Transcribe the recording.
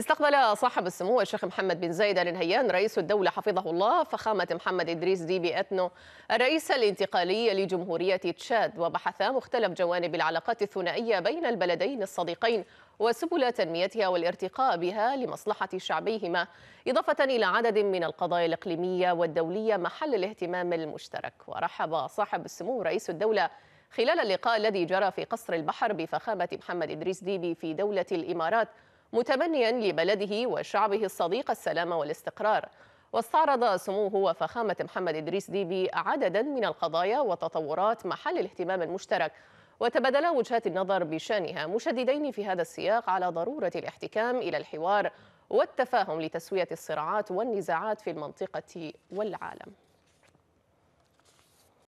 استقبل صاحب السمو الشيخ محمد بن زايد ال نهيان رئيس الدولة حفظه الله فخامة محمد إدريس ديبي أتنو الرئيس الانتقالي لجمهورية تشاد وبحثا مختلف جوانب العلاقات الثنائية بين البلدين الصديقين وسبل تنميتها والارتقاء بها لمصلحة شعبيهما إضافة إلى عدد من القضايا الإقليمية والدولية محل الاهتمام المشترك ورحب صاحب السمو رئيس الدولة خلال اللقاء الذي جرى في قصر البحر بفخامة محمد إدريس ديبي في دولة الإمارات متمنيا لبلده وشعبه الصديق السلام والاستقرار واستعرض سموه وفخامة محمد إدريس ديبي عددا من القضايا وتطورات محل الاهتمام المشترك وتبادلا وجهات النظر بشانها مشددين في هذا السياق على ضرورة الاحتكام إلى الحوار والتفاهم لتسوية الصراعات والنزاعات في المنطقة والعالم